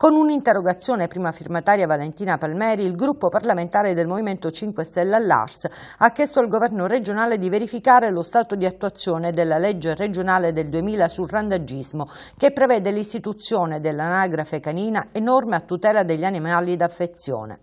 Con un'interrogazione prima firmataria Valentina Palmeri, il gruppo parlamentare del Movimento 5 Stelle all'Ars ha chiesto al governo regionale di verificare lo stato di attuazione della legge regionale del 2000 sul randagismo che prevede l'istituzione dell'anagrafe canina e norme a tutela degli animali d'affezione.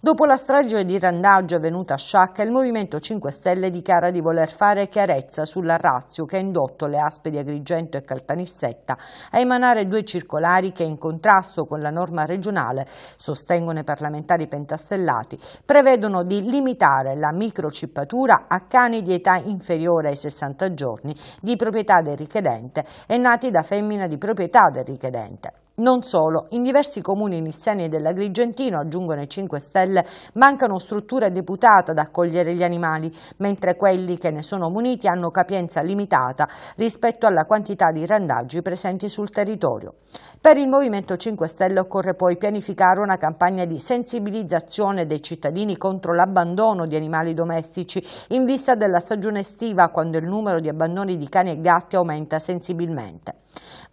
Dopo la strage di randaggio avvenuta a Sciacca, il Movimento 5 Stelle dichiara di voler fare chiarezza sulla razio che ha indotto le aspe di Agrigento e Caltanissetta a emanare due circolari che in contrasto con la norma regionale, sostengono i parlamentari pentastellati, prevedono di limitare la microcippatura a cani di età inferiore ai 60 giorni di proprietà del richiedente e nati da femmina di proprietà del richiedente. Non solo, in diversi comuni nissani e dell'Agrigentino, aggiungono i 5 Stelle, mancano strutture deputate ad accogliere gli animali, mentre quelli che ne sono muniti hanno capienza limitata rispetto alla quantità di randaggi presenti sul territorio. Per il Movimento 5 Stelle occorre poi pianificare una campagna di sensibilizzazione dei cittadini contro l'abbandono di animali domestici in vista della stagione estiva, quando il numero di abbandoni di cani e gatti aumenta sensibilmente.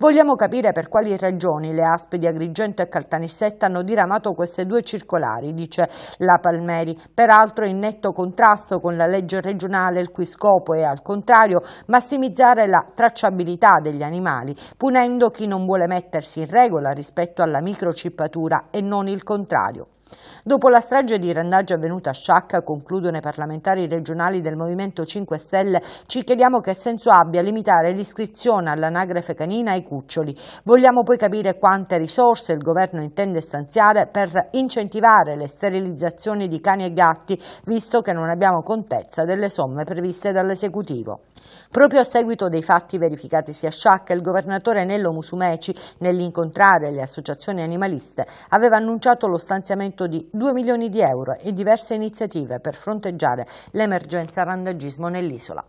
Vogliamo capire per quali ragioni le ASP di Agrigento e Caltanissetta hanno diramato queste due circolari, dice la Palmeri, peraltro in netto contrasto con la legge regionale il cui scopo è al contrario massimizzare la tracciabilità degli animali, punendo chi non vuole mettersi in regola rispetto alla microcippatura e non il contrario. Dopo la strage di Randaggio avvenuta a Sciacca, concludono i parlamentari regionali del Movimento 5 Stelle, ci chiediamo che senso abbia limitare l'iscrizione all'anagrafe canina ai cuccioli. Vogliamo poi capire quante risorse il governo intende stanziare per incentivare le sterilizzazioni di cani e gatti, visto che non abbiamo contezza delle somme previste dall'esecutivo. Proprio a seguito dei fatti verificatisi a Sciacca, il governatore Nello Musumeci, nell'incontrare le associazioni animaliste, aveva annunciato lo stanziamento di 2 milioni di euro e diverse iniziative per fronteggiare l'emergenza randagismo nell'isola.